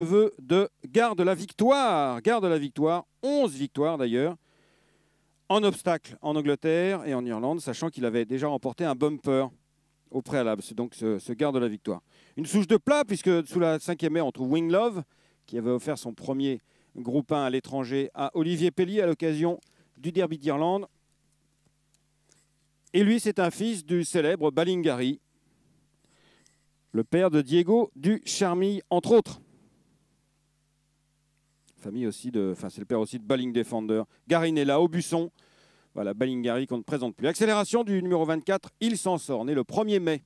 vœu de Garde la Victoire. Garde la Victoire, 11 victoires d'ailleurs, en obstacle en Angleterre et en Irlande, sachant qu'il avait déjà remporté un bumper au préalable, c'est donc ce, garde Garde la Victoire. Une souche de plat, puisque sous la cinquième ère, on trouve Winglove qui avait offert son premier groupe 1 à l'étranger à Olivier Pelli à l'occasion du Derby d'Irlande. Et lui, c'est un fils du célèbre Balingari, le père de Diego du Charmille, entre autres famille aussi de, enfin c'est le père aussi de Balling Defender. Garinella, Aubusson. Voilà, Gary qu'on ne présente plus. Accélération du numéro 24, il s'en sort, né le 1er mai